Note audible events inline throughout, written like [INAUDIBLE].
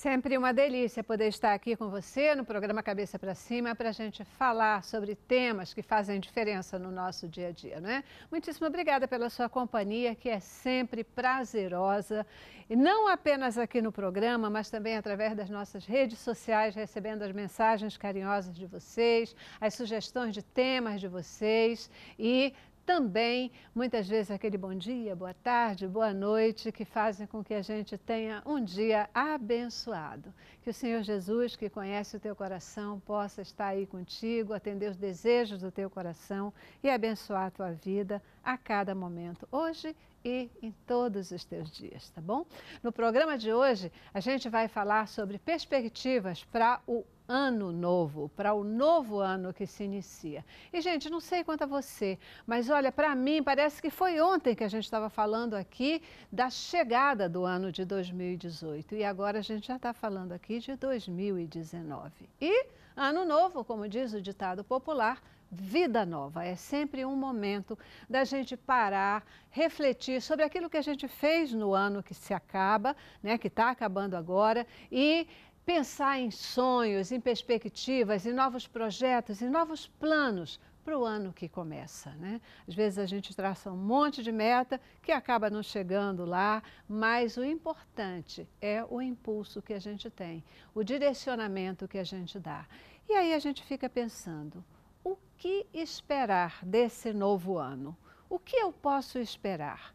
Sempre uma delícia poder estar aqui com você no programa Cabeça para Cima para a gente falar sobre temas que fazem diferença no nosso dia a dia, não é? Muitíssimo obrigada pela sua companhia, que é sempre prazerosa, e não apenas aqui no programa, mas também através das nossas redes sociais, recebendo as mensagens carinhosas de vocês, as sugestões de temas de vocês e também, muitas vezes, aquele bom dia, boa tarde, boa noite, que fazem com que a gente tenha um dia abençoado. Que o Senhor Jesus, que conhece o teu coração, possa estar aí contigo, atender os desejos do teu coração e abençoar a tua vida a cada momento, hoje e em todos os teus dias, tá bom? No programa de hoje, a gente vai falar sobre perspectivas para o ano novo, para o novo ano que se inicia. E, gente, não sei quanto a você, mas olha, para mim parece que foi ontem que a gente estava falando aqui da chegada do ano de 2018 e agora a gente já está falando aqui de 2019. E ano novo, como diz o ditado popular, vida nova. É sempre um momento da gente parar, refletir sobre aquilo que a gente fez no ano que se acaba, né, que está acabando agora, e pensar em sonhos, em perspectivas, em novos projetos, em novos planos para o ano que começa. Né? Às vezes a gente traça um monte de meta que acaba não chegando lá, mas o importante é o impulso que a gente tem, o direcionamento que a gente dá. E aí a gente fica pensando, o que esperar desse novo ano? O que eu posso esperar?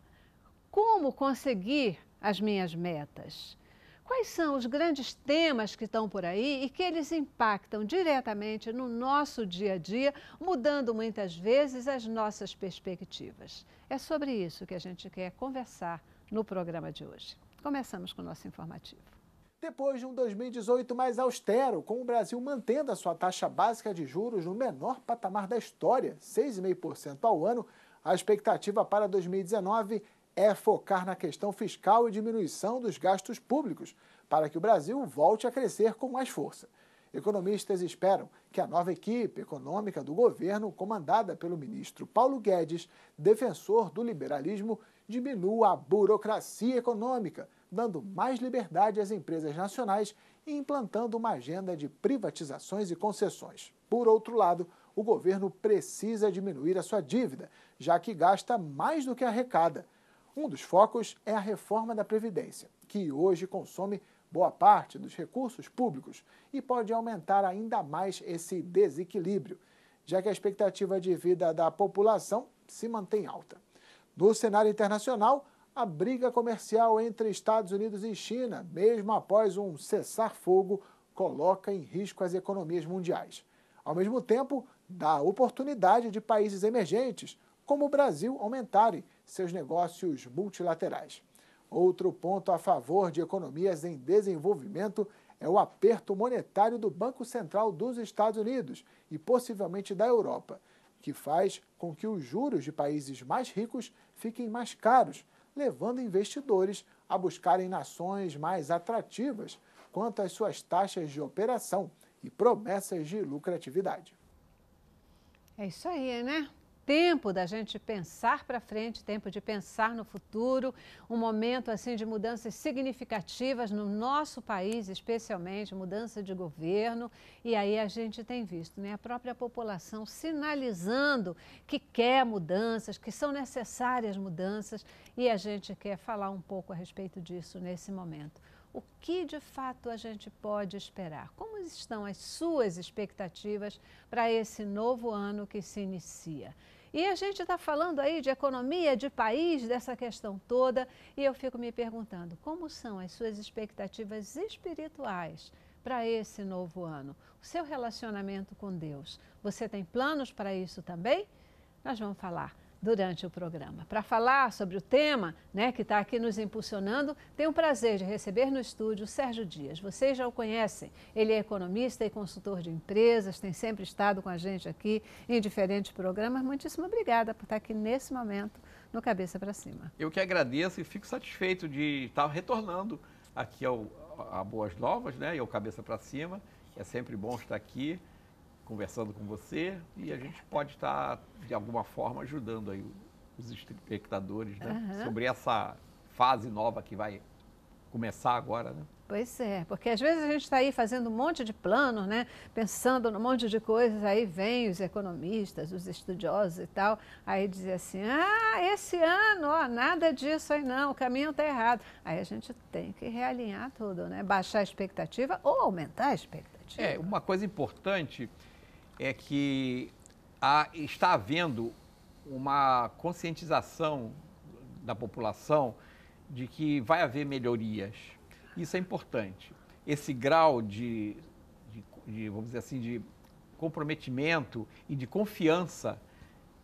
Como conseguir as minhas metas? Quais são os grandes temas que estão por aí e que eles impactam diretamente no nosso dia a dia, mudando muitas vezes as nossas perspectivas? É sobre isso que a gente quer conversar no programa de hoje. Começamos com o nosso informativo. Depois de um 2018 mais austero, com o Brasil mantendo a sua taxa básica de juros no menor patamar da história, 6,5% ao ano, a expectativa para 2019 é focar na questão fiscal e diminuição dos gastos públicos, para que o Brasil volte a crescer com mais força. Economistas esperam que a nova equipe econômica do governo, comandada pelo ministro Paulo Guedes, defensor do liberalismo, diminua a burocracia econômica, dando mais liberdade às empresas nacionais e implantando uma agenda de privatizações e concessões. Por outro lado, o governo precisa diminuir a sua dívida, já que gasta mais do que arrecada. Um dos focos é a reforma da Previdência, que hoje consome boa parte dos recursos públicos e pode aumentar ainda mais esse desequilíbrio, já que a expectativa de vida da população se mantém alta. No cenário internacional, a briga comercial entre Estados Unidos e China, mesmo após um cessar-fogo, coloca em risco as economias mundiais. Ao mesmo tempo, dá oportunidade de países emergentes, como o Brasil, aumentarem seus negócios multilaterais. Outro ponto a favor de economias em desenvolvimento é o aperto monetário do Banco Central dos Estados Unidos e possivelmente da Europa, que faz com que os juros de países mais ricos fiquem mais caros, levando investidores a buscarem nações mais atrativas quanto às suas taxas de operação e promessas de lucratividade. É isso aí, né? tempo da gente pensar para frente, tempo de pensar no futuro, um momento assim de mudanças significativas no nosso país, especialmente mudança de governo. E aí a gente tem visto né, a própria população sinalizando que quer mudanças, que são necessárias mudanças, e a gente quer falar um pouco a respeito disso nesse momento o que de fato a gente pode esperar? Como estão as suas expectativas para esse novo ano que se inicia? E a gente está falando aí de economia, de país, dessa questão toda, e eu fico me perguntando como são as suas expectativas espirituais para esse novo ano, o seu relacionamento com Deus. Você tem planos para isso também? Nós vamos falar durante o programa. Para falar sobre o tema né, que está aqui nos impulsionando, tenho o prazer de receber no estúdio Sérgio Dias. Vocês já o conhecem. Ele é economista e consultor de empresas, tem sempre estado com a gente aqui em diferentes programas. Muitíssimo obrigada por estar tá aqui nesse momento no Cabeça para Cima. Eu que agradeço e fico satisfeito de estar tá retornando aqui ao, a Boas Novas né, e ao Cabeça para Cima. É sempre bom estar aqui conversando com você e a gente pode estar, de alguma forma, ajudando aí os espectadores né? uhum. sobre essa fase nova que vai começar agora, né? Pois é, porque às vezes a gente está aí fazendo um monte de planos, né? Pensando num monte de coisas, aí vem os economistas, os estudiosos e tal, aí dizem assim, ah, esse ano, ó, nada disso aí não, o caminho está errado. Aí a gente tem que realinhar tudo, né? Baixar a expectativa ou aumentar a expectativa. É, uma coisa importante é que há, está havendo uma conscientização da população de que vai haver melhorias. Isso é importante. Esse grau de, de, de vamos dizer assim, de comprometimento e de confiança,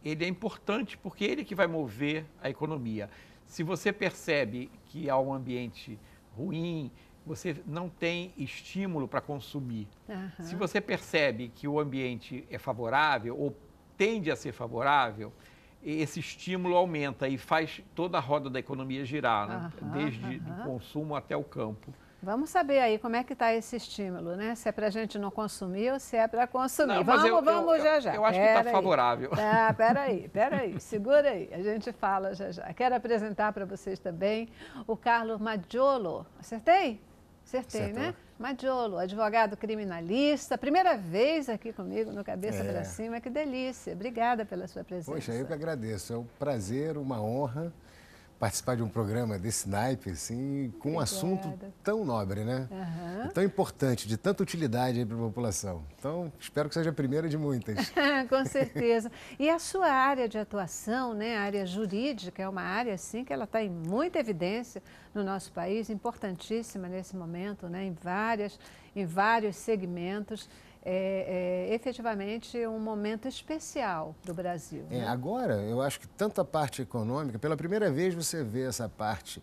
ele é importante porque ele é que vai mover a economia. Se você percebe que há um ambiente ruim, você não tem estímulo para consumir. Uhum. Se você percebe que o ambiente é favorável ou tende a ser favorável, esse estímulo aumenta e faz toda a roda da economia girar, né? uhum, desde uhum. o consumo até o campo. Vamos saber aí como é que está esse estímulo, né? Se é para a gente não consumir ou se é para consumir. Não, vamos, eu, vamos eu, já já. Eu acho pera que está favorável. Ah, peraí, aí segura aí. A gente fala já já. Quero apresentar para vocês também o Carlos Maggiolo. Acertei? Acertei, Acertou. né? Madiolo, advogado criminalista, primeira vez aqui comigo no Cabeça é. para Cima, que delícia. Obrigada pela sua presença. Poxa, eu que agradeço. É um prazer, uma honra participar de um programa desse naipe, assim, com Obrigada. um assunto tão nobre, né? Uhum. tão importante, de tanta utilidade para a população. Então, espero que seja a primeira de muitas. [LAUGHS] com certeza. E a sua área de atuação, né, a área jurídica, é uma área, assim, que ela está em muita evidência no nosso país, importantíssima nesse momento, né, em, várias, em vários segmentos é, é, efetivamente um momento especial do Brasil. É, né? Agora, eu acho que tanta parte econômica, pela primeira vez você vê essa parte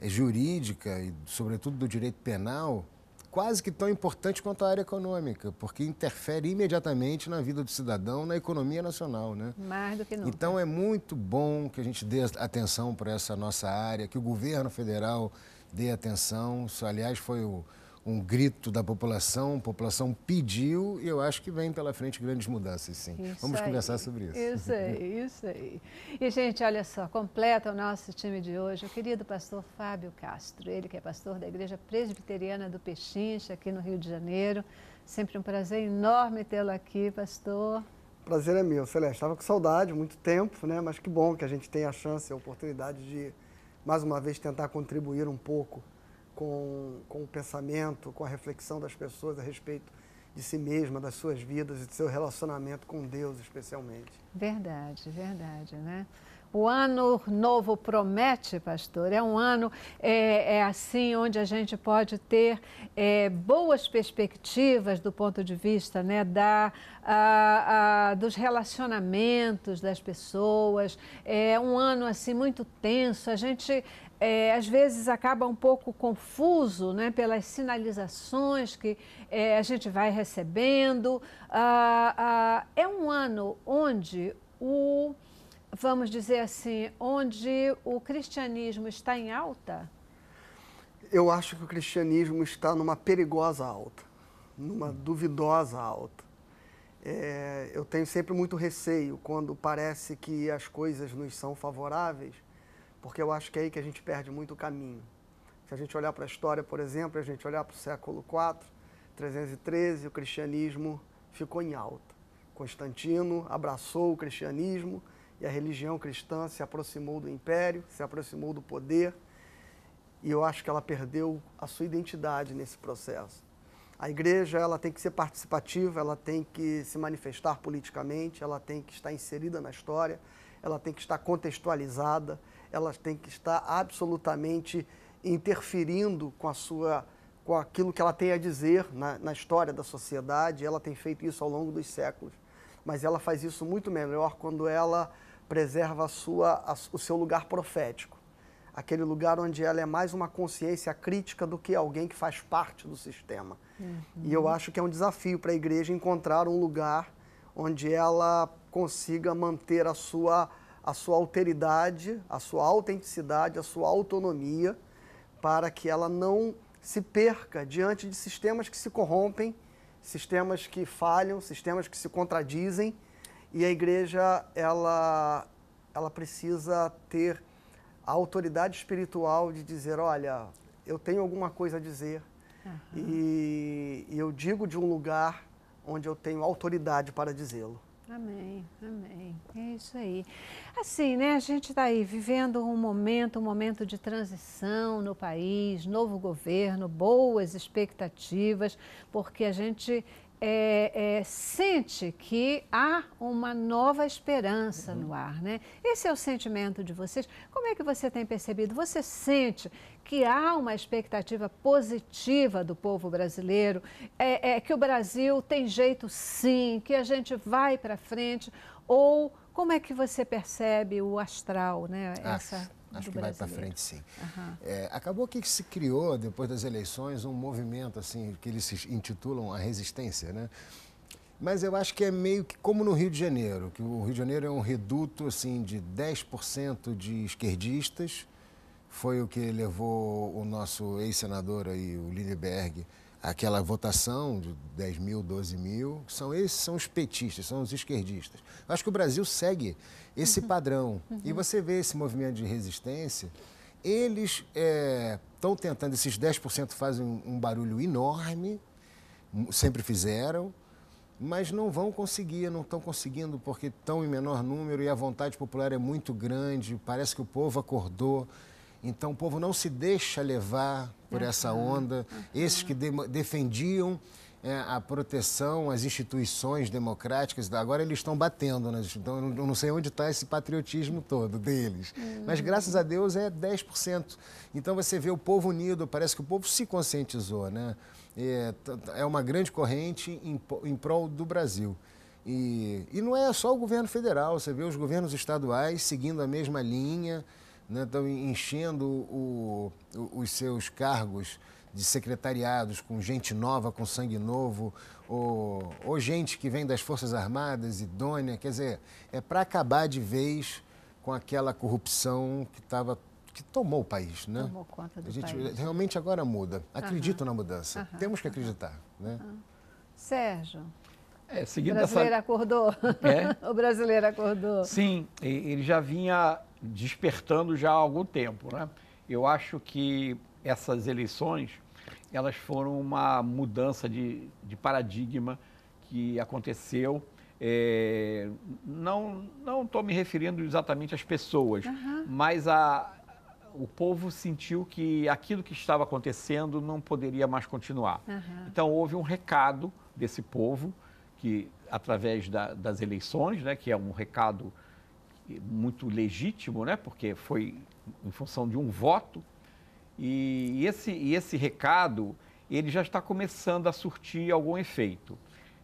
é, jurídica e, sobretudo, do direito penal, quase que tão importante quanto a área econômica, porque interfere imediatamente na vida do cidadão, na economia nacional, né? Mais do que nunca. Então é muito bom que a gente dê atenção para essa nossa área, que o governo federal dê atenção. Isso, aliás, foi o um grito da população, a população pediu e eu acho que vem pela frente grandes mudanças, sim. Isso Vamos aí, conversar sobre isso. Isso aí, [LAUGHS] isso aí. E, gente, olha só, completa o nosso time de hoje o querido pastor Fábio Castro, ele que é pastor da Igreja Presbiteriana do Pechincha, aqui no Rio de Janeiro. Sempre um prazer enorme tê-lo aqui, pastor. Prazer é meu, Celeste. Estava com saudade, muito tempo, né? Mas que bom que a gente tem a chance, a oportunidade de, mais uma vez, tentar contribuir um pouco com, com o pensamento, com a reflexão das pessoas a respeito de si mesma, das suas vidas e do seu relacionamento com Deus, especialmente. Verdade, verdade, né? O ano novo promete, pastor. É um ano é, é assim onde a gente pode ter é, boas perspectivas do ponto de vista né, da, a, a, dos relacionamentos das pessoas. É um ano assim muito tenso. A gente é, às vezes acaba um pouco confuso né, pelas sinalizações que é, a gente vai recebendo. Ah, ah, é um ano onde o, vamos dizer assim, onde o cristianismo está em alta? Eu acho que o cristianismo está numa perigosa alta, numa duvidosa alta. É, eu tenho sempre muito receio quando parece que as coisas nos são favoráveis porque eu acho que é aí que a gente perde muito o caminho. Se a gente olhar para a história, por exemplo, a gente olhar para o século IV, 313, o cristianismo ficou em alta. Constantino abraçou o cristianismo e a religião cristã se aproximou do império, se aproximou do poder, e eu acho que ela perdeu a sua identidade nesse processo. A igreja ela tem que ser participativa, ela tem que se manifestar politicamente, ela tem que estar inserida na história, ela tem que estar contextualizada, elas têm que estar absolutamente interferindo com a sua com aquilo que ela tem a dizer na, na história da sociedade. Ela tem feito isso ao longo dos séculos, mas ela faz isso muito melhor quando ela preserva a sua, a, o seu lugar profético, aquele lugar onde ela é mais uma consciência crítica do que alguém que faz parte do sistema. Uhum. E eu uhum. acho que é um desafio para a igreja encontrar um lugar onde ela consiga manter a sua a sua alteridade, a sua autenticidade, a sua autonomia, para que ela não se perca diante de sistemas que se corrompem, sistemas que falham, sistemas que se contradizem, e a igreja ela ela precisa ter a autoridade espiritual de dizer, olha, eu tenho alguma coisa a dizer uhum. e, e eu digo de um lugar onde eu tenho autoridade para dizê-lo. Amém, amém. É isso aí. Assim, né? A gente está aí vivendo um momento, um momento de transição no país, novo governo, boas expectativas, porque a gente é, é, sente que há uma nova esperança uhum. no ar, né? Esse é o sentimento de vocês. Como é que você tem percebido? Você sente que há uma expectativa positiva do povo brasileiro, é, é que o Brasil tem jeito sim, que a gente vai para frente, ou como é que você percebe o astral, né? Ah, Essa... Ah acho Do que brasileiro. vai para frente sim. Uhum. É, acabou que se criou, depois das eleições, um movimento assim, que eles se intitulam a resistência, né? Mas eu acho que é meio que como no Rio de Janeiro, que o Rio de Janeiro é um reduto assim de 10% de esquerdistas, foi o que levou o nosso ex-senador aí, o Lindbergh, aquela votação de 10 mil, 12 mil, são esses são os petistas, são os esquerdistas. Acho que o Brasil segue esse uhum. padrão. Uhum. E você vê esse movimento de resistência, eles estão é, tentando, esses 10% fazem um, um barulho enorme, sempre fizeram, mas não vão conseguir, não estão conseguindo porque estão em menor número e a vontade popular é muito grande, parece que o povo acordou. Então o povo não se deixa levar por uhum. essa onda. Uhum. Esses que de defendiam é, a proteção as instituições democráticas, agora eles estão batendo. Né? Então eu não sei onde está esse patriotismo todo deles. Uhum. Mas graças a Deus é 10%. Então você vê o povo unido, parece que o povo se conscientizou. Né? É, é uma grande corrente em, em prol do Brasil. E, e não é só o governo federal, você vê os governos estaduais seguindo a mesma linha né, estão enchendo o, o, os seus cargos de secretariados com gente nova, com sangue novo, ou, ou gente que vem das Forças Armadas, idônea. Quer dizer, é para acabar de vez com aquela corrupção que estava que tomou o país, né? Tomou conta do a gente país. realmente agora muda. Acredito uhum. na mudança. Uhum. Temos que acreditar, né? Uhum. Sérgio, é, seguindo o brasileiro essa... acordou. É? [LAUGHS] o brasileiro acordou. Sim, ele já vinha despertando já há algum tempo. Né? Eu acho que essas eleições elas foram uma mudança de, de paradigma que aconteceu. É, não não estou me referindo exatamente às pessoas, uhum. mas a, o povo sentiu que aquilo que estava acontecendo não poderia mais continuar. Uhum. Então houve um recado desse povo que através da, das eleições, né, que é um recado muito legítimo, né? porque foi em função de um voto. E esse, e esse recado ele já está começando a surtir algum efeito.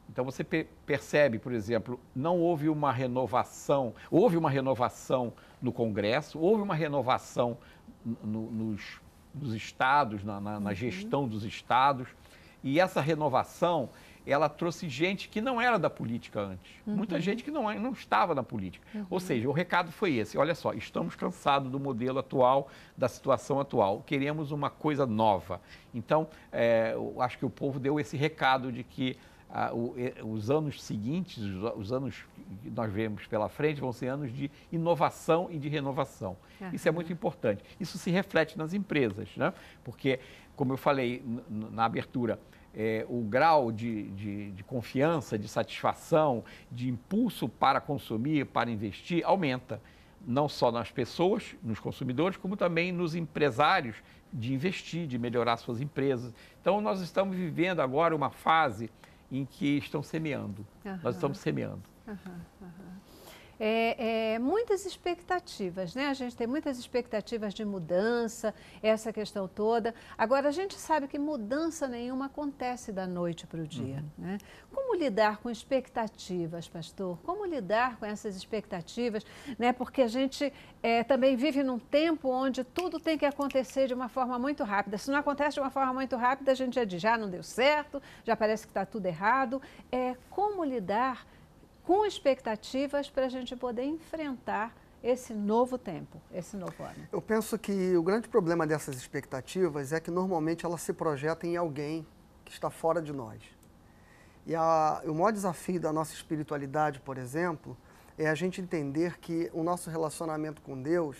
Então você percebe, por exemplo, não houve uma renovação, houve uma renovação no Congresso, houve uma renovação no, nos, nos, estados, na, na, na uhum. gestão dos estados, e essa renovação ela trouxe gente que não era da política antes. Uhum. Muita gente que não, é, não estava na política. Uhum. Ou seja, o recado foi esse: olha só, estamos cansados do modelo atual, da situação atual, queremos uma coisa nova. Então, é, eu acho que o povo deu esse recado de que ah, o, os anos seguintes, os, anos que nós vemos pela frente, vão ser anos de inovação e de renovação. Uhum. Isso é, é muito importante. Isso se reflete nas empresas, né? porque, como eu falei na abertura, é, o grau de, de, de, confiança, de satisfação, de impulso para consumir, para investir, aumenta. Não só nas pessoas, nos consumidores, como também nos empresários de investir, de melhorar suas empresas. Então, nós estamos vivendo agora uma fase em que estão semeando. Uhum. Nós estamos semeando. Uhum, uhum é, é, muitas expectativas, né? A gente tem muitas expectativas de mudança, essa questão toda. Agora, a gente sabe que mudança nenhuma acontece da noite para o dia, uhum. né? Como lidar com expectativas, pastor? Como lidar com essas expectativas, né? Porque a gente é, também vive num tempo onde tudo tem que acontecer de uma forma muito rápida. Se não acontece de uma forma muito rápida, a gente já diz, já ah, não deu certo, já parece que está tudo errado. É, como lidar com com expectativas para a gente poder enfrentar esse novo tempo, esse novo ano? Eu penso que o grande problema dessas expectativas é que normalmente elas se projetam em alguém que está fora de nós. E a, o maior desafio da nossa espiritualidade, por exemplo, é a gente entender que o nosso relacionamento com Deus,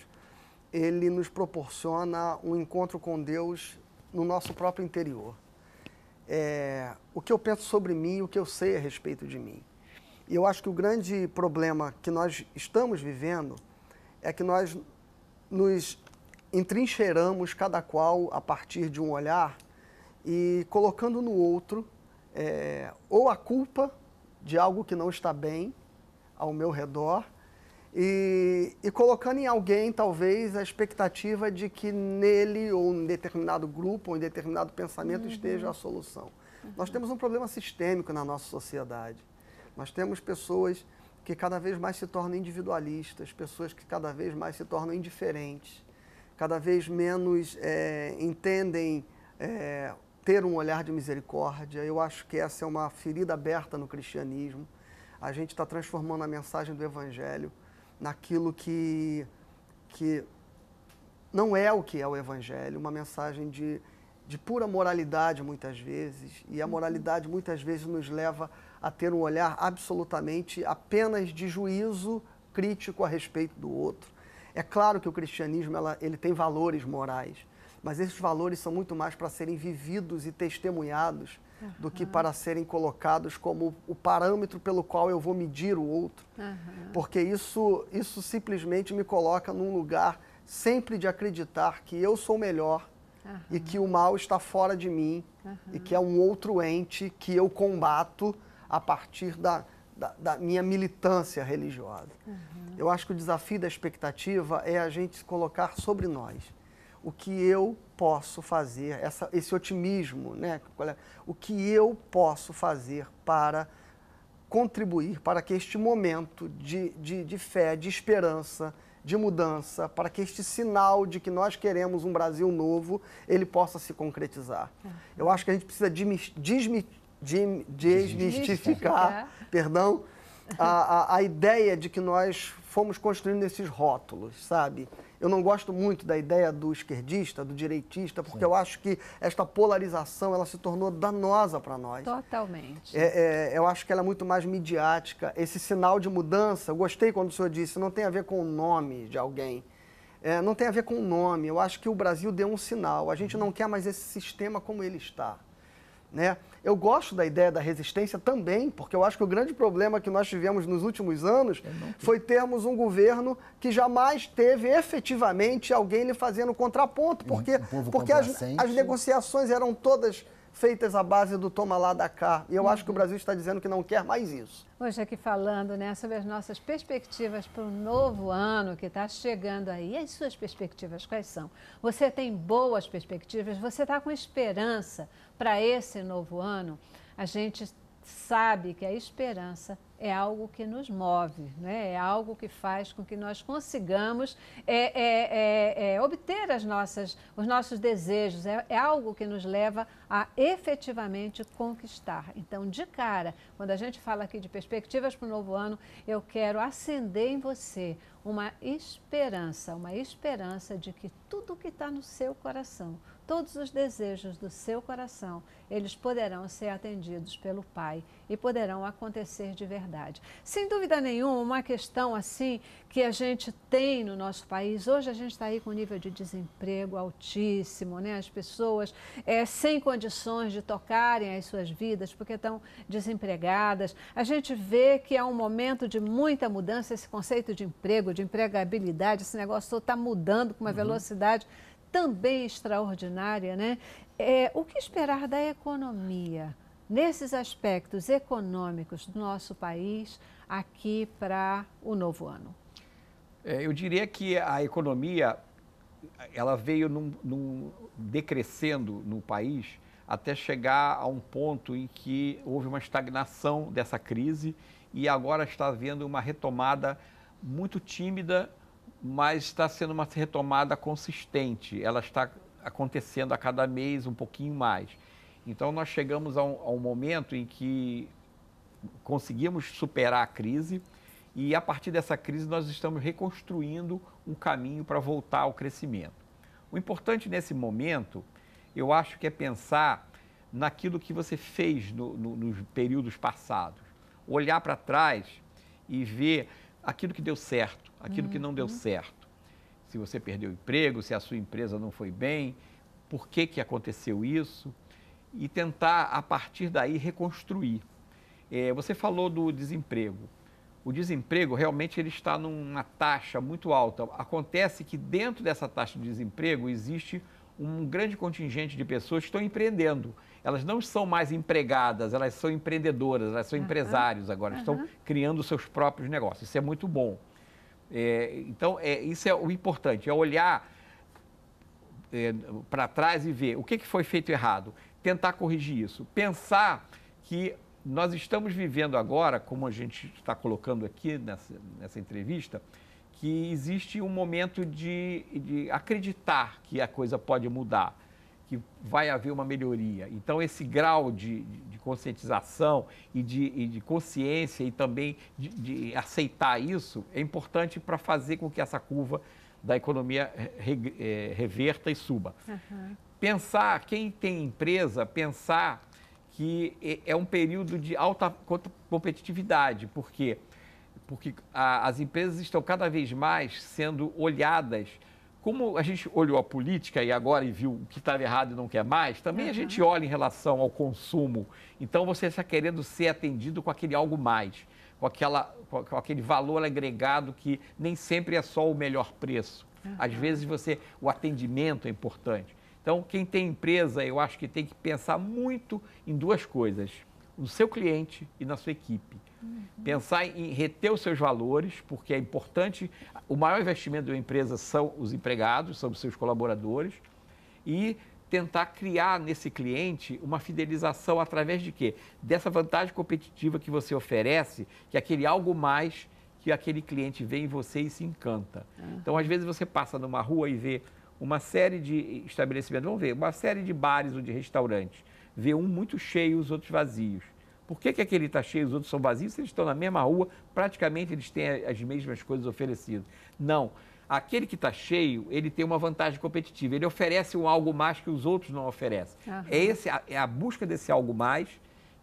ele nos proporciona um encontro com Deus no nosso próprio interior. É, o que eu penso sobre mim, o que eu sei a respeito de mim. E eu acho que o grande problema que nós estamos vivendo é que nós nos entrincheiramos, cada qual a partir de um olhar e colocando no outro é, ou a culpa de algo que não está bem ao meu redor e, e, colocando em alguém, talvez, a expectativa de que nele ou em determinado grupo ou em determinado pensamento uhum. esteja a solução. Uhum. Nós temos um problema sistêmico na nossa sociedade. Nós temos pessoas que cada vez mais se tornam individualistas, pessoas que cada vez mais se tornam indiferentes, cada vez menos é, entendem é, ter um olhar de misericórdia. Eu acho que essa é uma ferida aberta no cristianismo. A gente está transformando a mensagem do Evangelho naquilo que, que não é o que é o Evangelho, uma mensagem de, de pura moralidade, muitas vezes, e a uhum. moralidade muitas vezes nos leva a ter um olhar absolutamente apenas de juízo crítico a respeito do outro. É claro que o cristianismo ela, ele tem valores morais, mas esses valores são muito mais para serem vividos e testemunhados uhum. do que para serem colocados como o parâmetro pelo qual eu vou medir o outro. Uhum. Porque isso, isso simplesmente me coloca num lugar sempre de acreditar que eu sou melhor uhum. e que o mal está fora de mim e que é um outro ente que eu combato a partir da, da, da minha militância religiosa. Uhum. Eu acho que o desafio da expectativa é a gente colocar sobre nós o que eu posso fazer, essa, esse otimismo, né? É, o que eu posso fazer para contribuir para que este momento de, de, de fé, de esperança, de mudança, para que este sinal de que nós queremos um Brasil novo, ele possa se concretizar. Uhum. Eu acho que a gente precisa desmitir de desmistificar, [LAUGHS] perdão, a, a, a, ideia de que nós fomos construindo esses rótulos, sabe? Eu não gosto muito da ideia do esquerdista, do direitista, porque Sim. eu acho que esta polarização ela se tornou danosa para nós. Totalmente. É, é, eu acho que ela é muito mais midiática. Esse sinal de mudança, gostei quando o senhor disse, não tem a ver com o nome de alguém. É, não tem a ver com o nome. Eu acho que o Brasil deu um sinal. A gente não quer mais esse sistema como ele está né? Eu gosto da ideia da resistência também, porque eu acho que o grande problema que nós tivemos nos últimos anos foi termos um governo que jamais teve efetivamente alguém lhe fazendo contraponto, porque, porque as, as negociações eram todas feitas à base do toma lá da cá. E eu uhum. acho que o uhum. Brasil está dizendo que não quer mais isso. Hoje aqui falando né, sobre as nossas perspectivas para o novo ano que está chegando aí. E as suas perspectivas quais são? Você tem boas perspectivas? Você está com esperança para esse novo ano? A gente sabe que a esperança é algo que nos move, né? é algo que faz com que nós consigamos é, é, é, é obter as nossas, os nossos desejos, é, é, algo que nos leva a efetivamente conquistar. Então, de cara, quando a gente fala aqui de perspectivas para o novo ano, eu quero acender em você uma esperança, uma esperança de que tudo que está no seu coração, todos os desejos do seu coração, eles poderão ser atendidos pelo Pai e poderão acontecer de verdade. Sem dúvida nenhuma, uma questão assim que a gente tem no nosso país, hoje a gente está aí com um nível de desemprego altíssimo, né? as pessoas é, sem condições de tocarem as suas vidas porque estão desempregadas. A gente vê que é um momento de muita mudança, esse conceito de emprego, de empregabilidade, esse negócio está mudando com uma uhum. velocidade também extraordinária, né? É, o que esperar da economia, nesses aspectos econômicos do nosso país, aqui para o novo ano? É, eu diria que a economia ela veio num, num, decrescendo no país até chegar a um ponto em que houve uma estagnação dessa crise e agora está havendo uma retomada muito tímida mas está sendo uma retomada consistente. Ela está acontecendo a cada mês um pouquinho mais. Então, nós chegamos a um, a um momento em que conseguimos superar a crise e, a partir dessa crise, nós estamos reconstruindo um caminho para voltar ao crescimento. O importante nesse momento, eu acho que é pensar naquilo que você fez no, no, nos períodos passados. Olhar para trás e ver aquilo que deu certo, aquilo uhum. que não deu uhum. certo. Se você perdeu o emprego, se a sua empresa não foi bem, por que, que aconteceu isso? E tentar, a partir daí, reconstruir. É, você falou do desemprego. O desemprego realmente ele está numa taxa muito alta. Acontece que dentro dessa taxa de desemprego existe um grande contingente de pessoas que estão empreendendo. Elas não são mais empregadas, elas são empreendedoras, elas são uhum. empresários agora, uhum. estão criando seus próprios negócios. Isso é muito bom. É, então, é, isso é o importante, é olhar é, para trás e ver o que, que foi feito errado, tentar corrigir isso, pensar que nós estamos vivendo agora, como a gente está colocando aqui nessa, nessa entrevista, que existe um momento de, de acreditar que a coisa pode mudar, que vai haver uma melhoria. Então, esse grau de, de conscientização e de, e de, consciência e também de aceitar isso é importante para fazer com que essa curva da economia re, eh, reverta e suba. Uhum. Pensar, quem tem empresa, pensar que é, é um período de alta competitividade, porque porque a, as empresas estão cada vez mais sendo olhadas. Como a gente olhou a política e agora e viu o que estava errado e não quer mais, também uhum. a gente olha em relação ao consumo. Então você está querendo ser atendido com aquele algo mais, com, aquela, com aquele valor agregado que nem sempre é só o melhor preço. Uhum. Às vezes você o atendimento é importante. Então, quem tem empresa, eu acho que tem que pensar muito em duas coisas no seu cliente e na sua equipe. Uhum. Pensar em reter os seus valores, porque é importante. O maior investimento de uma empresa são os empregados, são os seus colaboradores. E tentar criar nesse cliente uma fidelização através de quê? Dessa vantagem competitiva que você oferece, que é aquele algo mais que aquele cliente vê em você e se encanta. Uhum. Então, às vezes, você passa numa rua e vê uma série de estabelecimentos, vamos ver, uma série de bares ou de restaurantes. Vê um muito cheio, os outros vazios. Por que, que aquele está cheio e os outros são vazios? Se eles estão na mesma rua, praticamente eles têm as mesmas coisas oferecidas. Não. Aquele que está cheio, ele tem uma vantagem competitiva. Ele oferece um algo mais que os outros não oferecem. É, esse, é a busca desse algo mais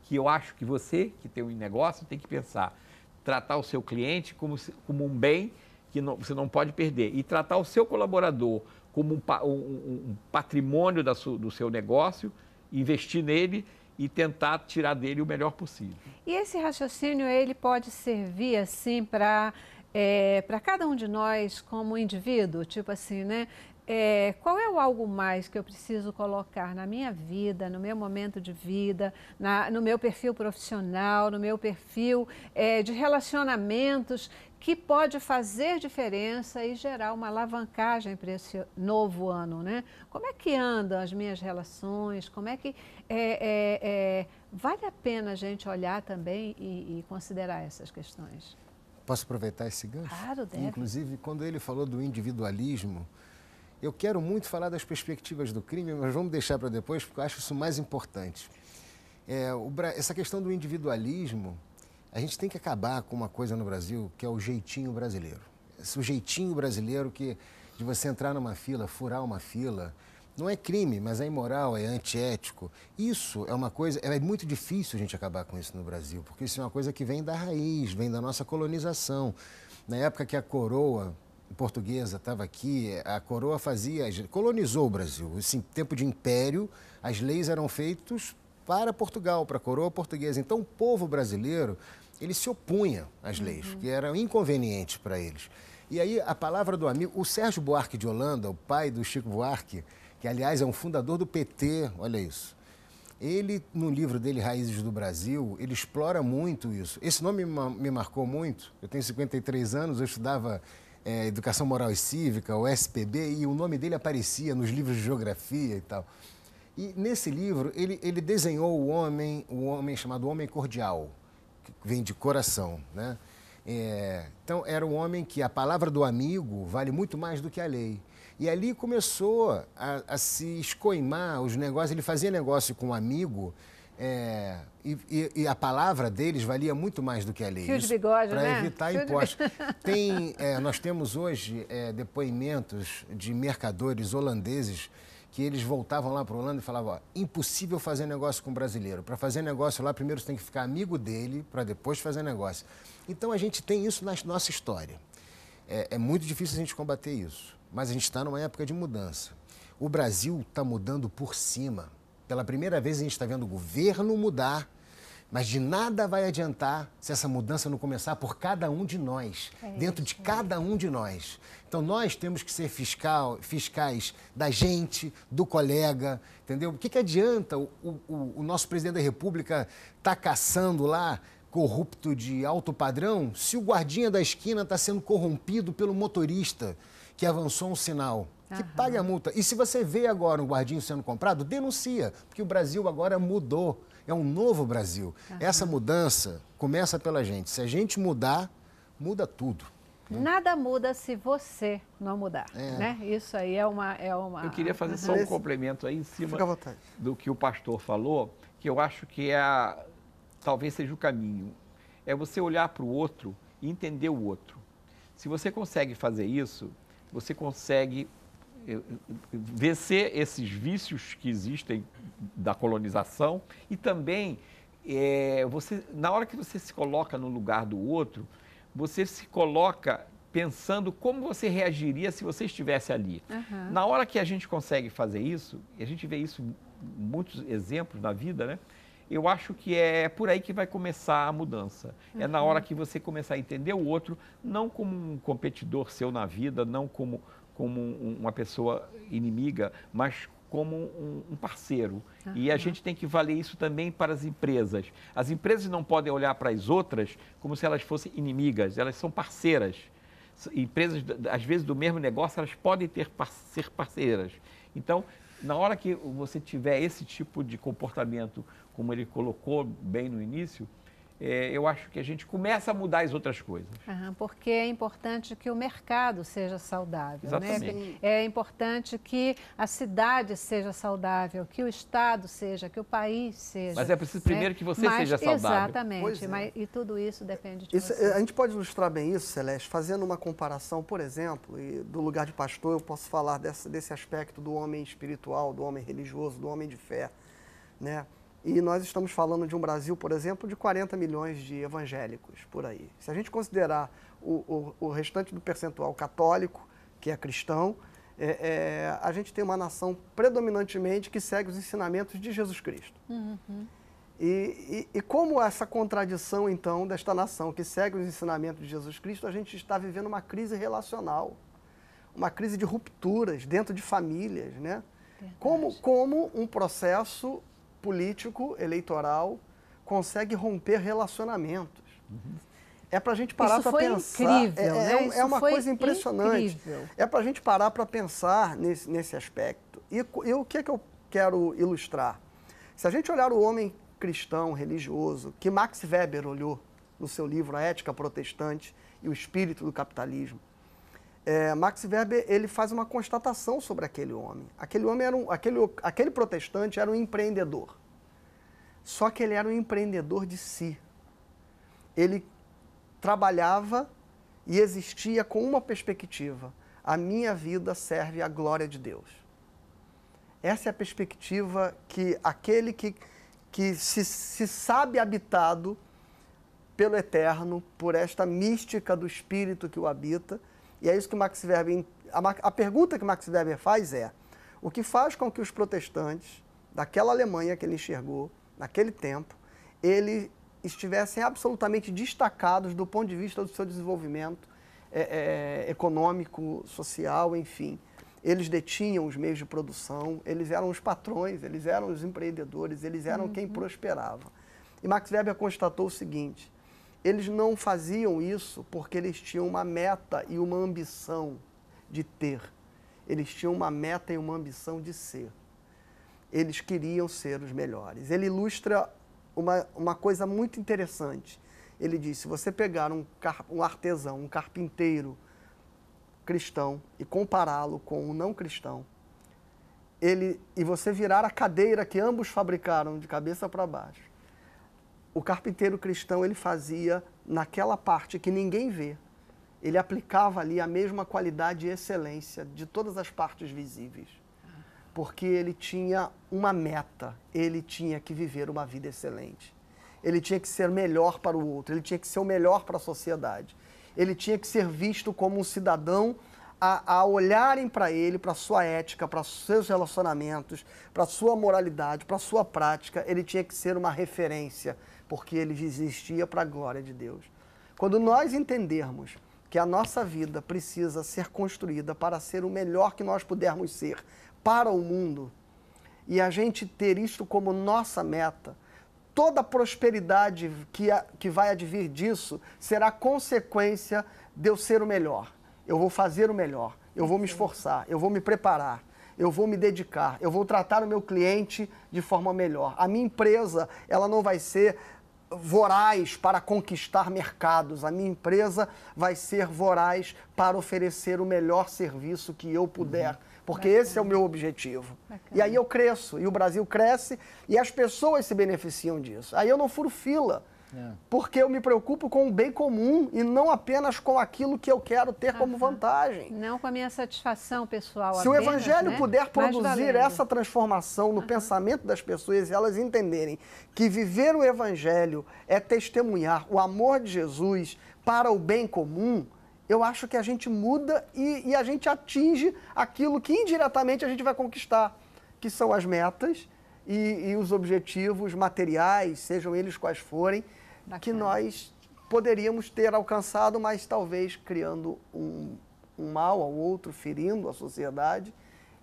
que eu acho que você, que tem um negócio, tem que pensar. Tratar o seu cliente como, como um bem que não, você não pode perder. E tratar o seu colaborador como um, um, um patrimônio su, do seu negócio, investir nele e tentar tirar dele o melhor possível. E esse raciocínio, ele pode servir, assim, para é, cada um de nós como indivíduo? Tipo assim, né? É, qual é o algo mais que eu preciso colocar na minha vida, no meu momento de vida, na, no meu perfil profissional, no meu perfil é, de relacionamentos, que pode fazer diferença e gerar uma alavancagem para esse novo ano, né? Como é que andam as minhas relações? Como é que é, é, é, vale a pena a gente olhar também e, e considerar essas questões? Posso aproveitar esse gancho? Claro, deve. Inclusive, quando ele falou do individualismo, eu quero muito falar das perspectivas do crime, mas vamos deixar para depois, porque eu acho isso mais importante. É, o, essa questão do individualismo, a gente tem que acabar com uma coisa no Brasil que é o jeitinho brasileiro. Esse jeitinho brasileiro que de você entrar numa fila, furar uma fila, não é crime, mas é imoral, é antiético. Isso é uma coisa, é muito difícil a gente acabar com isso no Brasil, porque isso é uma coisa que vem da raiz, vem da nossa colonização. Na época que a coroa portuguesa estava aqui, a coroa fazia, colonizou o Brasil. Esse tempo de império, as leis eram feitas para Portugal, para a coroa portuguesa. Então, o povo brasileiro, ele se opunha às leis, uhum. que eram inconvenientes para eles. E aí, a palavra do amigo, o Sérgio Buarque de Holanda, o pai do Chico Buarque, que, aliás, é um fundador do PT, olha isso. Ele, no livro dele, Raízes do Brasil, ele explora muito isso. Esse nome me marcou muito. Eu tenho 53 anos, eu estudava é, Educação Moral e Cívica, o SPB, e o nome dele aparecia nos livros de geografia e tal. E nesse livro, ele, ele desenhou o homem, o homem chamado homem cordial, que vem de coração, né? É, então, era um homem que a palavra do amigo vale muito mais do que a lei. E ali começou a, a se escoimar os negócios. Ele fazia negócio com um amigo é, e, e, e, a palavra deles valia muito mais do que a lei. Para né? evitar impostos. [LAUGHS] Tem, é, nós temos hoje é, depoimentos de mercadores holandeses que eles voltavam lá para Holanda e falavam: ó, impossível fazer negócio com um brasileiro. Para fazer negócio lá, primeiro você tem que ficar amigo dele, para depois fazer negócio. Então a gente tem isso na nossa história. É, é muito difícil a gente combater isso, mas a gente está numa época de mudança. O Brasil está mudando por cima. Pela primeira vez a gente está vendo o governo mudar mas de nada vai adiantar se essa mudança não começar por cada um de nós, é isso, dentro de é. cada um de nós. Então nós temos que ser fiscal, fiscais da gente, do colega, entendeu? O que, que adianta o, o, o nosso presidente da República estar tá caçando lá corrupto de alto padrão se o guardinha da esquina está sendo corrompido pelo motorista que avançou um sinal? que Aham. pague a multa. E se você vê agora um guardinho sendo comprado, denuncia, porque o Brasil agora mudou. É um novo Brasil. Aham. Essa mudança começa pela gente. Se a gente mudar, muda tudo. Hum. Nada muda se você não mudar, é. né? Isso aí é uma, é uma... Eu queria fazer só um Esse... complemento aí em cima do que o pastor falou, que eu acho que é a... talvez seja o caminho. É você olhar para o outro e entender o outro. Se você consegue fazer isso, você consegue eh, eh, vencer esses vícios que existem da colonização e também é, você, na hora que você se coloca no lugar do outro, você se coloca pensando como você reagiria se você estivesse ali. Uhum. Na hora que a gente consegue fazer isso, e a gente vê isso muitos exemplos na vida, né? Eu acho que é por aí que vai começar a mudança. Uhum. É na uhum. hora que você começar a entender o outro, não como um competidor seu na vida, não como, como uma pessoa inimiga, mas como um, um parceiro. E a gente tem que valer isso também para as empresas. As empresas não podem olhar para as outras como se elas fossem inimigas, elas são parceiras. Empresas, às vezes, do mesmo negócio, elas podem ter, ser parceiras. Então, na hora que você tiver esse tipo de comportamento, como ele colocou bem no início, é, eu acho que a gente começa a mudar as outras coisas. porque é importante que o mercado seja saudável, né? Exatamente. né? É importante que a cidade seja saudável, que o Estado seja, que o país seja. Mas é preciso né? primeiro né? que você mas, seja saudável. Exatamente, é. e tudo isso depende de isso, você. Eh, a gente pode ilustrar bem isso, Celeste, fazendo uma comparação, por exemplo, do lugar de pastor, eu posso falar desse, desse aspecto do homem espiritual, do homem religioso, do homem de fé, né? E nós estamos falando de um Brasil, por exemplo, de 40 milhões de evangélicos por aí. Se a gente considerar o, o, o restante do percentual católico, que é cristão, é, é, a gente tem uma nação predominantemente que segue os ensinamentos de Jesus Cristo. Uhum. E, e, e, como essa contradição, então, desta nação que segue os ensinamentos de Jesus Cristo, a gente está vivendo uma crise relacional, uma crise de rupturas dentro de famílias, né? Como, como um processo político, eleitoral, consegue romper relacionamentos. Uhum. É para a gente parar para pensar. Incrível, é, é né? é, é uma coisa impressionante. Incrível. É para a gente parar para pensar nesse, nesse aspecto. E, e o que é que eu quero ilustrar? Se a gente olhar o homem cristão, religioso, que Max Weber olhou no seu livro A Ética Protestante e o Espírito do Capitalismo, é, Max Weber ele faz uma constatação sobre aquele homem. Aquele homem era um, aquele, aquele protestante era um empreendedor. Só que ele era um empreendedor de si. Ele trabalhava e existia com uma perspectiva: a minha vida serve à glória de Deus. Essa é a perspectiva que aquele que, que se, se sabe habitado pelo eterno, por esta mística do espírito que o habita, e é isso que Max Weber. A, a pergunta que Max Weber faz é: o que faz com que os protestantes daquela Alemanha que ele enxergou, naquele tempo, ele estivessem absolutamente destacados do ponto de vista do seu desenvolvimento é, é, econômico, social, enfim. Eles detinham os meios de produção, eles eram os patrões, eles eram os empreendedores, eles eram uhum. quem prosperava. E Max Weber constatou o seguinte: eles não faziam isso porque eles tinham uma meta e uma ambição de ter. Eles tinham uma meta e uma ambição de ser. Eles queriam ser os melhores. Ele ilustra uma, uma coisa muito interessante. Ele diz: se você pegar um, um artesão, um carpinteiro cristão e compará-lo com um não cristão, ele, e você virar a cadeira que ambos fabricaram de cabeça para baixo, o carpinteiro cristão ele fazia naquela parte que ninguém vê. Ele aplicava ali a mesma qualidade e excelência de todas as partes visíveis. Porque ele tinha uma meta, ele tinha que viver uma vida excelente. Ele tinha que ser melhor para o outro, ele tinha que ser o melhor para a sociedade. Ele tinha que ser visto como um cidadão a, a olharem para ele, para sua ética, para seus relacionamentos, para sua moralidade, para sua prática, ele tinha que ser uma referência, porque ele existia para a glória de Deus. Quando nós entendermos que a nossa vida precisa ser construída para ser o melhor que nós pudermos ser para o mundo, e a gente ter isto como nossa meta, toda a prosperidade que, a, que vai advir disso será consequência de eu ser o melhor eu vou fazer o melhor, eu vou me esforçar, eu vou me preparar, eu vou me dedicar, eu vou tratar o meu cliente de forma melhor. A minha empresa, ela não vai ser voraz para conquistar mercados. A minha empresa vai ser voraz para oferecer o melhor serviço que eu puder, uhum. porque Bacana. esse é o meu objetivo. Bacana. E aí eu cresço, e o Brasil cresce, e as pessoas se beneficiam disso. Aí eu não furo fila. É. Porque eu me preocupo com o bem comum e não apenas com aquilo que eu quero ter uhum. como vantagem. Não com a minha satisfação pessoal. Se apenas, o Evangelho né? puder produzir essa transformação no uhum. pensamento das pessoas e elas entenderem que viver o Evangelho é testemunhar o amor de Jesus para o bem comum, eu acho que a gente muda e, e a gente atinge aquilo que indiretamente a gente vai conquistar, que são as metas. e, e os objetivos materiais, sejam eles quais forem, Bacana. que nós poderíamos ter alcançado, mas talvez criando um, um mal ao outro, ferindo a sociedade.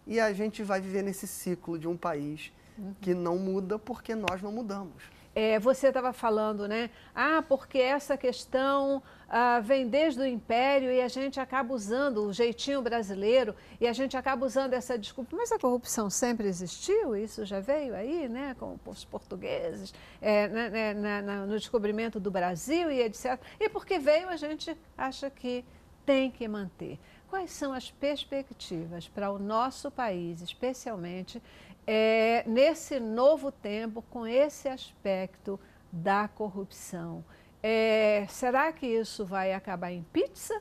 E a gente vai viver nesse ciclo de um país uhum. que não muda porque nós não mudamos. É, você estava falando, né? Ah, porque essa questão ah, vem desde o Império e a gente acaba usando o jeitinho brasileiro e a gente acaba usando essa desculpa. Mas a corrupção sempre existiu, isso já veio aí, né? Com os portugueses, é, né, né, na, na, no descobrimento do Brasil e etc. E porque veio, a gente acha que tem que manter quais são as perspectivas para o nosso país, especialmente é, nesse novo tempo com esse aspecto da corrupção. É, será que isso vai acabar em pizza?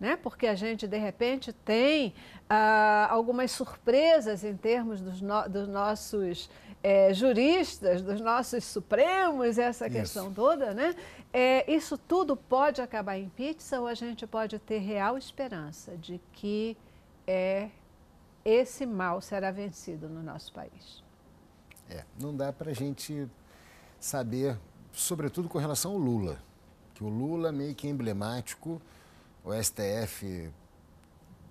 Né? Porque a gente, de repente, tem ah, algumas surpresas em termos dos, no, dos nossos é, juristas, dos nossos supremos, essa isso. questão toda, né? É, isso tudo pode acabar em pizza ou a gente pode ter real esperança de que é esse mal será vencido no nosso país. É, não dá para a gente saber, sobretudo com relação ao Lula, que o Lula meio que é emblemático, o STF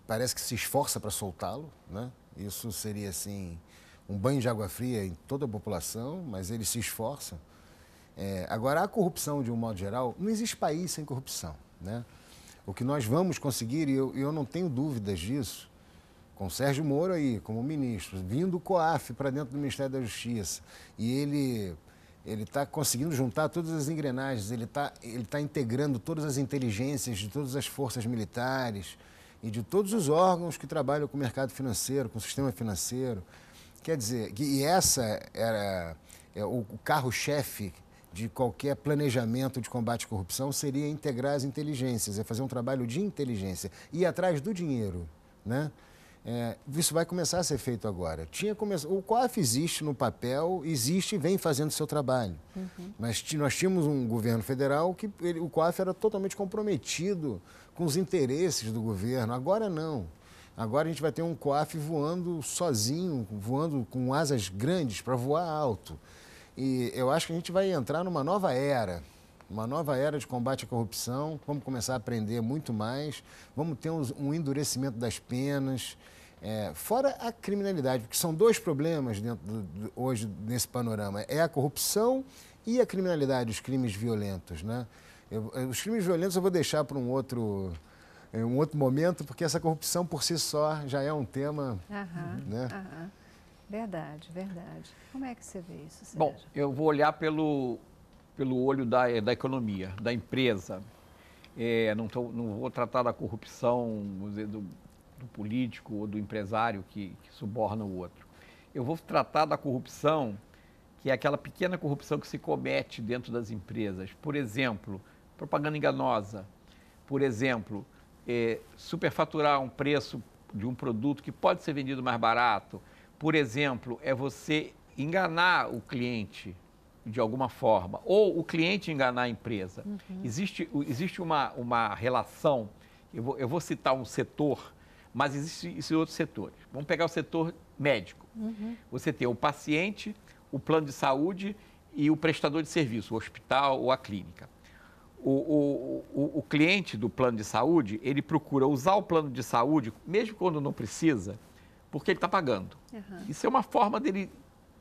parece que se esforça para soltá-lo, né? Isso seria assim um banho de água fria em toda a população, mas ele se esforça. É, agora a corrupção de um modo geral, não existe país sem corrupção, né? O que nós vamos conseguir, e eu, eu não tenho dúvidas disso, com Sérgio Moro aí como ministro, vindo o COAF para dentro do Ministério da Justiça, e ele ele está conseguindo juntar todas as engrenagens, ele está ele tá integrando todas as inteligências de todas as forças militares e de todos os órgãos que trabalham com o mercado financeiro, com o sistema financeiro. Quer dizer, e essa era é, o carro-chefe de qualquer planejamento de combate à corrupção seria integrar as inteligências, é fazer um trabalho de inteligência, ir atrás do dinheiro, né? É, isso vai começar a ser feito agora. Tinha come... O COAF existe no papel, existe e vem fazendo seu trabalho. Uhum. Mas nós tínhamos um governo federal que ele, o COAF era totalmente comprometido com os interesses do governo. Agora não. Agora a gente vai ter um COAF voando sozinho, voando com asas grandes para voar alto. E eu acho que a gente vai entrar numa nova era uma nova era de combate à corrupção. Vamos começar a aprender muito mais. Vamos ter um endurecimento das penas. É, fora a criminalidade, porque são dois problemas dentro do, do, hoje nesse panorama: é a corrupção e a criminalidade, os crimes violentos. Né? Eu, eu, os crimes violentos eu vou deixar para um outro, é, um outro momento, porque essa corrupção por si só já é um tema. Aham, né? aham. Verdade, verdade. Como é que você vê isso? Sérgio? Bom, eu vou olhar pelo pelo olho da, eh, da economia, da empresa. É, não, tô, não, vou tratar da corrupção dizer, do, do, político ou do empresário que, que suborna o outro. Eu vou tratar da corrupção, que é aquela pequena corrupção que se comete dentro das empresas. Por exemplo, propaganda enganosa. Por exemplo, é, superfaturar um preço de um produto que pode ser vendido mais barato. Por exemplo, é você enganar o cliente de alguma forma, ou o cliente enganar a empresa. Uhum. Existe, existe uma, uma relação, eu vou, eu vou citar um setor, mas existem existe outros setores. Vamos pegar o setor médico. Uhum. Você tem o paciente, o plano de saúde e o prestador de serviço, o hospital ou a clínica. O, o, o, o, cliente do plano de saúde, ele procura usar o plano de saúde, mesmo quando não precisa, porque ele está pagando. Uhum. Isso é uma forma dele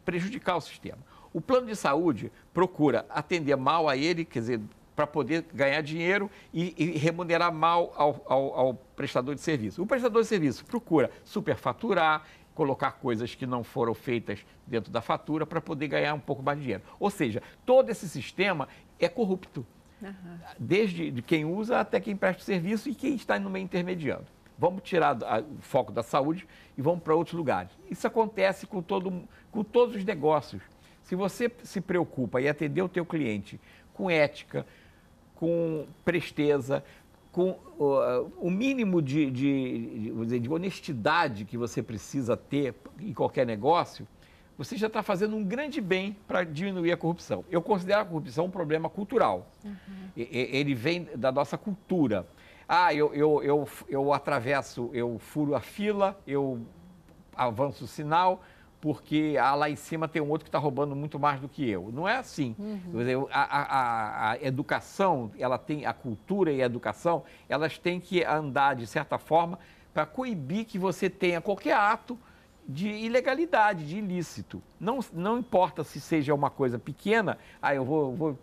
prejudicar o sistema. O plano de saúde procura atender mal a ele, quer dizer, para poder ganhar dinheiro e, e remunerar mal ao, ao, ao prestador de serviço. O prestador de serviço procura superfaturar, colocar coisas que não foram feitas dentro da fatura para poder ganhar um pouco mais de dinheiro. Ou seja, todo esse sistema é corrupto. Uhum. Desde quem usa até quem presta o serviço e quem está no meio intermediando. Vamos tirar o foco da saúde e vamos para outros lugares. Isso acontece com, todo, com todos os negócios. Se você se preocupa e atender o teu cliente com ética, com presteza, com uh, o mínimo de, de, de, de, honestidade que você precisa ter em qualquer negócio, você já está fazendo um grande bem para diminuir a corrupção. Eu considero a corrupção um problema cultural. Uhum. Ele vem da nossa cultura. Ah, eu, eu, eu, eu atravesso, eu furo a fila, eu avanço o sinal, porque ah, lá em cima tem um outro que está roubando muito mais do que eu. Não é assim. Uhum. Dizer, a, a, a, educação, ela tem, a cultura e a educação, elas têm que andar, de certa forma, para coibir que você tenha qualquer ato de ilegalidade, de ilícito. Não, não importa se seja uma coisa pequena, ah, eu vou, vou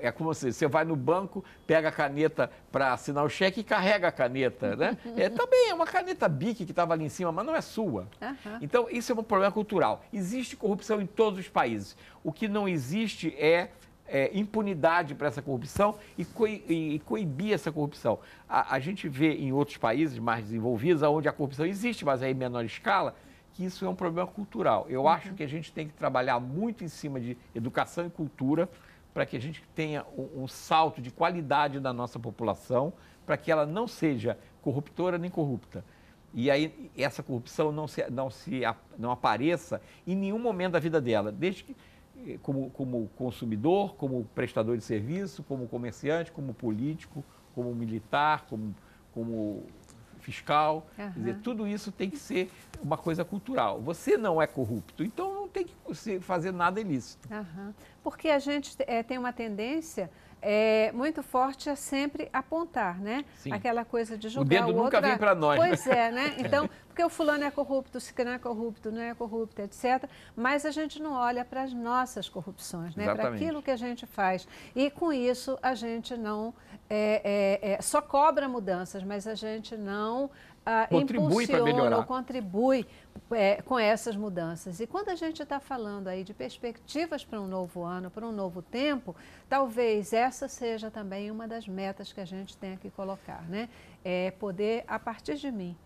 é como se você vai no banco, pega a caneta para assinar o cheque e carrega a caneta, né? [LAUGHS] É, também é uma caneta BIC que estava ali em cima, mas não é sua. Uhum. Então, isso é um problema cultural. Existe corrupção em todos os países. O que não existe é é, impunidade para essa corrupção e, co e, e, coibir essa corrupção. A, a, gente vê em outros países mais desenvolvidos, onde a corrupção existe, mas é em menor escala, que isso é um problema cultural. Eu uhum. acho que a gente tem que trabalhar muito em cima de educação e cultura para que a gente tenha um, salto de qualidade da nossa população, para que ela não seja corruptora nem corrupta. E aí essa corrupção não se, não se não apareça em nenhum momento da vida dela, desde que eh, como, como consumidor, como prestador de serviço, como comerciante, como político, como militar, como, como fiscal. Uhum. Quer dizer, tudo isso tem que ser uma coisa cultural. Você não é corrupto, então não tem que fazer nada ilícito. Uhum. Porque a gente é, tem uma tendência é, muito forte é sempre apontar, né? Sim. Aquela coisa de julgar o dedo o outro. nunca vem para nós. Né? Pois é, né? [LAUGHS] Então, porque o fulano é corrupto, o ciclano é corrupto, não é corrupto, etc. Mas a gente não olha para as nossas corrupções, né? Para aquilo que a gente faz. E com isso a gente não é, é, é, só cobra mudanças, mas a gente não ah, impulsiona ou contribui é, com essas mudanças. E quando a gente está falando aí de perspectivas para um novo ano, para um novo tempo, talvez essa seja também uma das metas que a gente tenha que colocar, né? É poder, a partir de mim,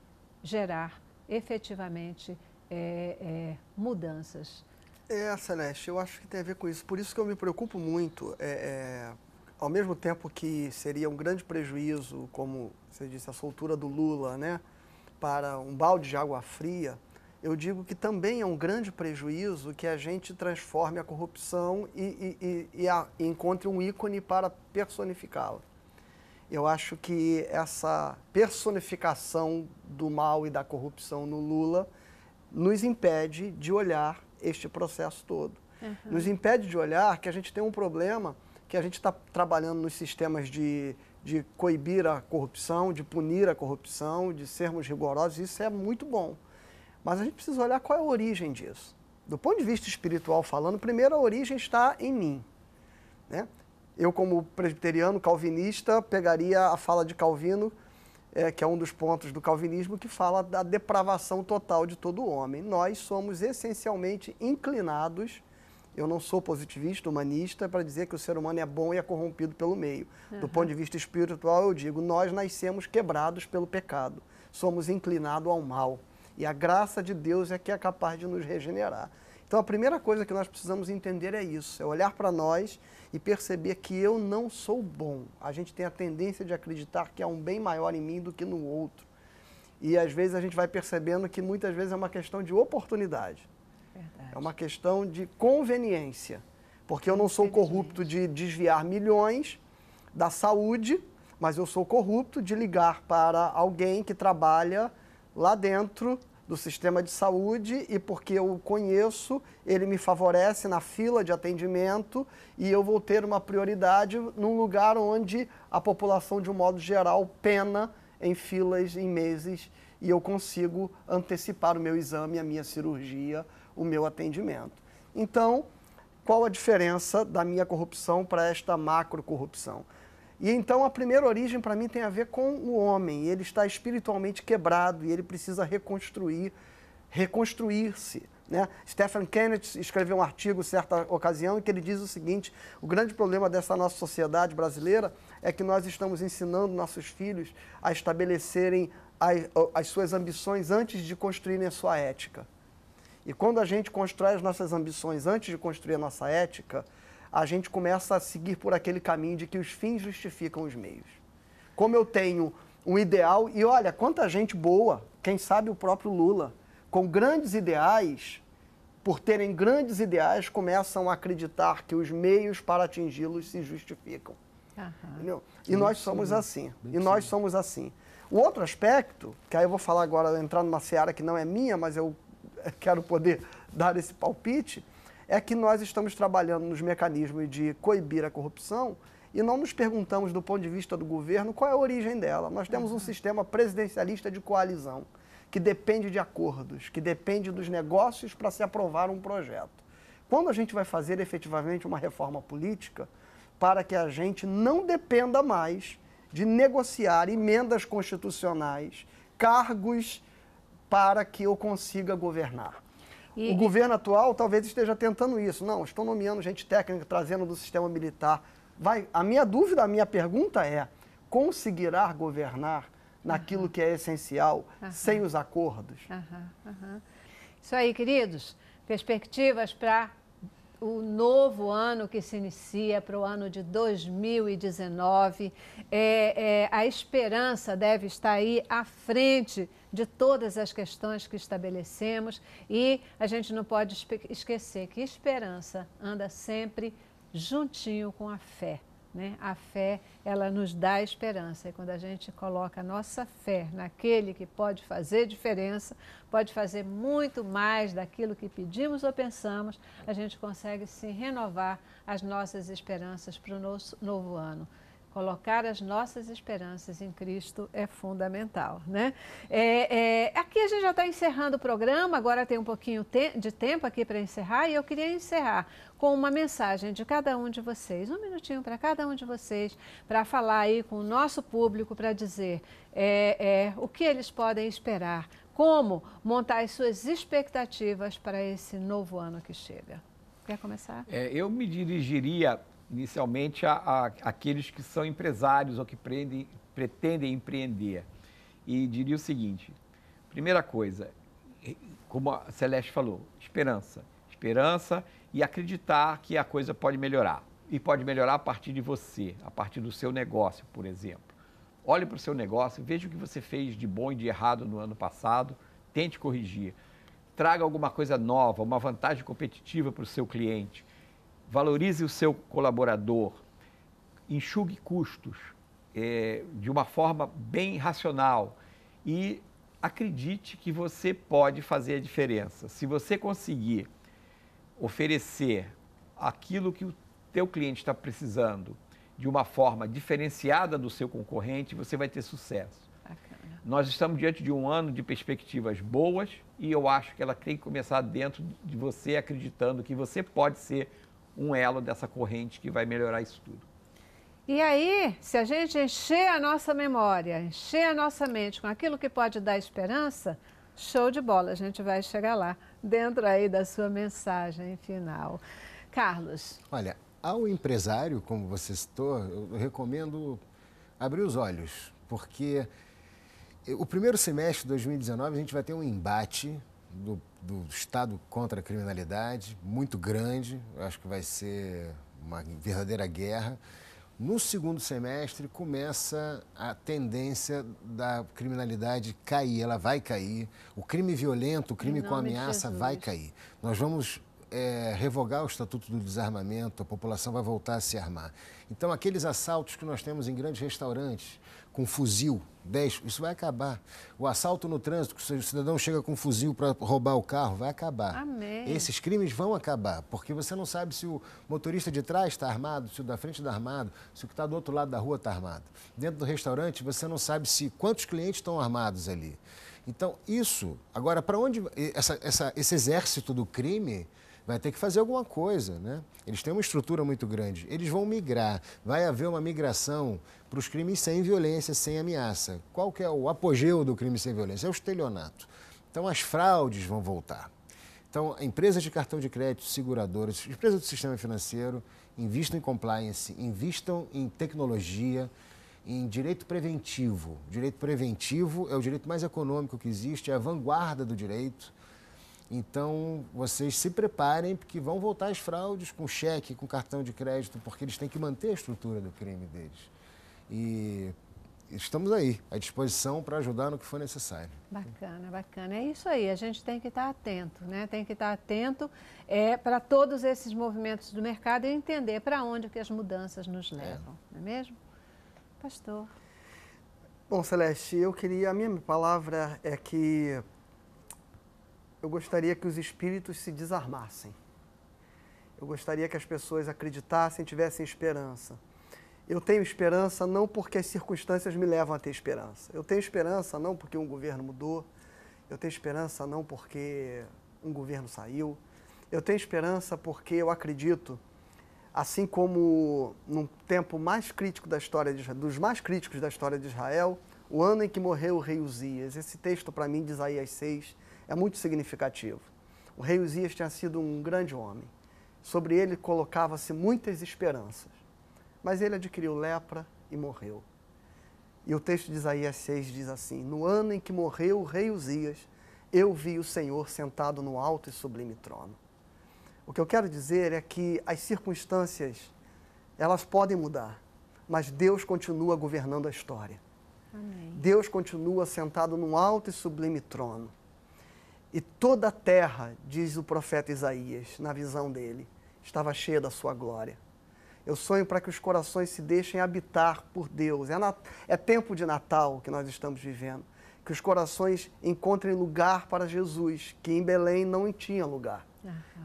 gerar efetivamente é, é, mudanças. É, Celeste, eu acho que tem a ver com isso. Por isso que eu me preocupo muito, é, é ao mesmo tempo que seria um grande prejuízo, como você disse, a soltura do Lula, né? Para um balde de água fria, eu digo que também é um grande prejuízo que a gente transforme a corrupção e, e, e, a, e encontre um ícone para personificá-la. Eu acho que essa personificação do mal e da corrupção no Lula nos impede de olhar este processo todo. Uhum. Nos impede de olhar que a gente tem um problema que a gente está trabalhando nos sistemas de, de coibir a corrupção, de punir a corrupção, de sermos rigorosos, isso é muito bom. Mas a gente precisa olhar qual é a origem disso. Do ponto de vista espiritual falando, primeiro a origem está em mim. Né? Eu, como presbiteriano calvinista, pegaria a fala de Calvino, é, que é um dos pontos do calvinismo, que fala da depravação total de todo homem. Nós somos essencialmente inclinados eu não sou positivista, humanista, para dizer que o ser humano é bom e é corrompido pelo meio. Uhum. Do ponto de vista espiritual, eu digo, nós nascemos quebrados pelo pecado. Somos inclinados ao mal. E a graça de Deus é que é capaz de nos regenerar. Então a primeira coisa que nós precisamos entender é isso, é olhar para nós e perceber que eu não sou bom. A gente tem a tendência de acreditar que há um bem maior em mim do que no outro. E às vezes a gente vai percebendo que muitas vezes é uma questão de oportunidade. Verdade. É uma questão de conveniência. Porque eu não sou corrupto de desviar milhões da saúde, mas eu sou corrupto de ligar para alguém que trabalha lá dentro do sistema de saúde e porque eu conheço, ele me favorece na fila de atendimento e eu vou ter uma prioridade num lugar onde a população, de um modo geral, pena em filas, em meses e eu consigo antecipar o meu exame, a minha cirurgia, o meu atendimento. Então, qual a diferença da minha corrupção para esta macro corrupção? E então a primeira origem para mim tem a ver com o homem. Ele está espiritualmente quebrado e ele precisa reconstruir, reconstruir-se. Né? Stephen Kennedy escreveu um artigo certa ocasião em que ele diz o seguinte: o grande problema dessa nossa sociedade brasileira é que nós estamos ensinando nossos filhos a estabelecerem as, as suas ambições antes de construírem a sua ética. E quando a gente constrói as nossas ambições antes de construir a nossa ética, a gente começa a seguir por aquele caminho de que os fins justificam os meios. Como eu tenho um ideal, e olha, quanta gente boa, quem sabe o próprio Lula, com grandes ideais, por terem grandes ideais, começam a acreditar que os meios para atingi-los se justificam. Entendeu? E Bem nós somos né? assim. Bem e nós sim. somos assim. O outro aspecto, que aí eu vou falar agora, entrar numa seara que não é minha, mas eu [LAUGHS] quero poder dar esse palpite, é que nós estamos trabalhando nos mecanismos de coibir a corrupção e não nos perguntamos, do ponto de vista do governo, qual é a origem dela. Nós temos um uhum. sistema presidencialista de coalizão, que depende de acordos, que depende dos negócios para se aprovar um projeto. Quando a gente vai fazer efetivamente uma reforma política para que a gente não dependa mais de negociar emendas constitucionais, cargos para que eu consiga governar? E, o governo atual talvez esteja tentando isso. Não, estão nomeando gente técnica, trazendo do sistema militar. Vai, a minha dúvida, a minha pergunta é: conseguirá governar naquilo uhum. que é essencial, uhum. sem os acordos? Uhum. Isso aí, queridos. Perspectivas para o novo ano que se inicia para o ano de 2019. É, é, a esperança deve estar aí à frente de todas as questões que estabelecemos e a gente não pode esquecer que esperança anda sempre juntinho com a fé. Né? A fé, ela nos dá esperança. E quando a gente coloca a nossa fé naquele que pode fazer diferença, pode fazer muito mais daquilo que pedimos ou pensamos, a gente consegue se renovar as nossas esperanças para o nosso novo ano. Colocar as nossas esperanças em Cristo é fundamental, né? É, é, aqui a gente já está encerrando o programa, agora tem um pouquinho de tempo aqui para encerrar e eu queria encerrar com uma mensagem de cada um de vocês, um minutinho para cada um de vocês, para falar aí com o nosso público, para dizer é, é, o que eles podem esperar, como montar as suas expectativas para esse novo ano que chega. Quer começar? É, eu me dirigiria inicialmente a, a, aqueles que são empresários ou que prendem, pretendem empreender. E diria o seguinte: primeira coisa, como a Celeste falou, esperança. Esperança e acreditar que a coisa pode melhorar. E pode melhorar a partir de você, a partir do seu negócio, por exemplo. Olhe para o seu negócio, veja o que você fez de bom e de errado no ano passado, tente corrigir. Traga alguma coisa nova, uma vantagem competitiva para o seu cliente valorize o seu colaborador, enxugue custos é, de uma forma bem racional e acredite que você pode fazer a diferença. Se você conseguir oferecer aquilo que o teu cliente está precisando de uma forma diferenciada do seu concorrente, você vai ter sucesso. Nós estamos diante de um ano de perspectivas boas e eu acho que ela tem que começar dentro de você acreditando que você pode ser um elo dessa corrente que vai melhorar isso tudo. E aí, se a gente encher a nossa memória, encher a nossa mente com aquilo que pode dar esperança, show de bola, a gente vai chegar lá, dentro aí da sua mensagem final. Carlos. Olha, ao empresário, como você citou, eu recomendo abrir os olhos, porque o primeiro semestre de 2019 a gente vai ter um embate do, do Estado contra a criminalidade muito grande. Eu acho que vai ser uma verdadeira guerra. No segundo semestre começa a tendência da criminalidade cair, ela vai cair. O crime violento, o crime com ameaça vai cair. Nós vamos é, revogar o Estatuto do Desarmamento, a população vai voltar a se armar. Então, aqueles assaltos que nós temos em grandes restaurantes, com fuzil, 10, isso vai acabar. O assalto no trânsito, que o cidadão chega com fuzil para roubar o carro, vai acabar. Amém. Esses crimes vão acabar, porque você não sabe se o motorista de trás está armado, se o da frente está armado, se o que está do outro lado da rua está armado. Dentro do restaurante, você não sabe se quantos clientes estão armados ali. Então, isso, agora, para onde essa, essa, esse exército do crime vai ter que fazer alguma coisa, né? Eles têm uma estrutura muito grande, eles vão migrar, vai haver uma migração para os crimes sem violência, sem ameaça. Qual que é o apogeu do crime sem violência? É o estelionato. Então as fraudes vão voltar. Então, empresas de cartão de crédito, seguradoras, empresas do sistema financeiro, invistam em compliance, invistam em tecnologia, em direito preventivo. direito preventivo é o direito mais econômico que existe, é a vanguarda do direito. Então, vocês se preparem, porque vão voltar as fraudes com cheque, com cartão de crédito, porque eles têm que manter a estrutura do crime deles. E estamos aí, à disposição para ajudar no que for necessário. Bacana, bacana. É isso aí, a gente tem que estar atento, né? Tem que estar atento é, para todos esses movimentos do mercado e entender para onde que as mudanças nos é. levam, é. não é mesmo? Pastor. Bom, Celeste, eu queria, a minha palavra é que eu gostaria que os espíritos se desarmassem. Eu gostaria que as pessoas acreditassem, tivessem esperança. Eu tenho esperança não porque as circunstâncias me levam a ter esperança. Eu tenho esperança não porque um governo mudou. Eu tenho esperança não porque um governo saiu. Eu tenho esperança porque eu acredito, assim como num tempo mais crítico da história de, dos mais críticos da história de Israel, o ano em que morreu o rei Uzias. Esse texto para mim de Isaías 6 é muito significativo. O rei Uzias tinha sido um grande homem. Sobre ele colocava-se muitas esperanças. Mas ele adquiriu lepra e morreu. E o texto de Isaías 6 diz assim: No ano em que morreu o rei Uzias, eu vi o Senhor sentado no alto e sublime trono. O que eu quero dizer é que as circunstâncias, elas podem mudar, mas Deus continua governando a história. Amém. Deus continua sentado no alto e sublime trono. E toda a terra, diz o profeta Isaías, na visão dele, estava cheia da sua glória. Eu sonho para que os corações se deixem habitar por Deus. É, na, é tempo de Natal que nós estamos vivendo. Que os corações encontrem lugar para Jesus, que em Belém não tinha lugar,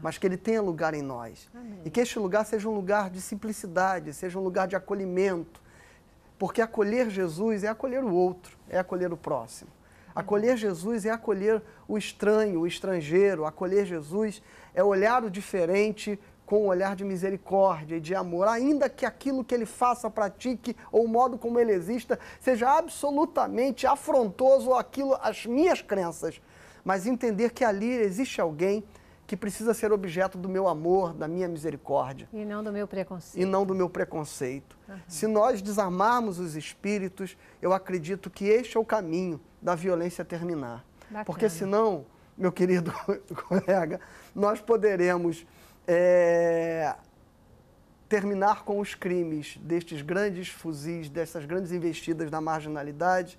mas que ele tenha lugar em nós. Amém. E que este lugar seja um lugar de simplicidade, seja um lugar de acolhimento. Porque acolher Jesus é acolher o outro, é acolher o próximo. Acolher Jesus é acolher o estranho, o estrangeiro. Acolher Jesus é olhar o diferente com um olhar de misericórdia e de amor, ainda que aquilo que ele faça, pratique ou o modo como ele exista seja absolutamente afrontoso ou aquilo as minhas crenças, mas entender que ali existe alguém que precisa ser objeto do meu amor, da minha misericórdia. E não do meu preconceito. E não do meu preconceito. Uhum. Se nós desarmarmos os espíritos, eu acredito que este é o caminho da violência terminar. Bacana. Porque senão, meu querido [LAUGHS] colega, nós poderemos é, terminar com os crimes destes grandes fuzis, dessas grandes investidas da marginalidade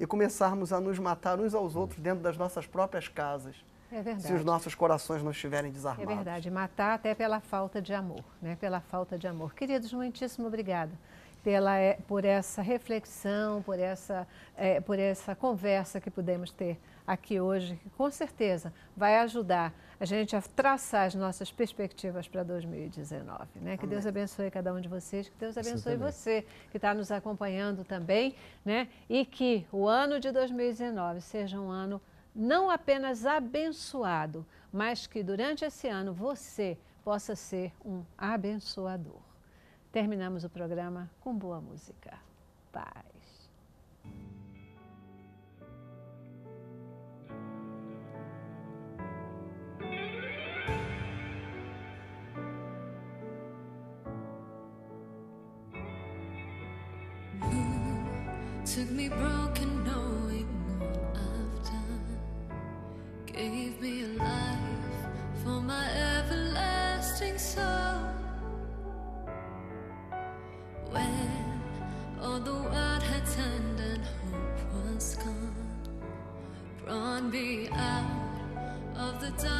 e começarmos a nos matar uns aos outros dentro das nossas próprias casas. É verdade. Se os nossos corações não estiverem desarmados. É verdade, matar até pela falta de amor, né? pela falta de amor. Queridos, muitíssimo obrigada pela, eh, por essa reflexão, por essa, é, por essa conversa que pudemos ter aqui hoje, que com certeza vai ajudar a gente a traçar as nossas perspectivas para 2019. Né? Que Deus abençoe cada um de vocês, que Deus assim abençoe você, você que está nos acompanhando também, né? e que o ano de 2019 seja um ano não apenas abençoado, mas que durante esse ano você possa ser um abençoador. Terminamos o programa com boa música. Paz. took me broken knowing all I've done gave me a life for my the world had turned and hope was gone. Brought me out of the dark.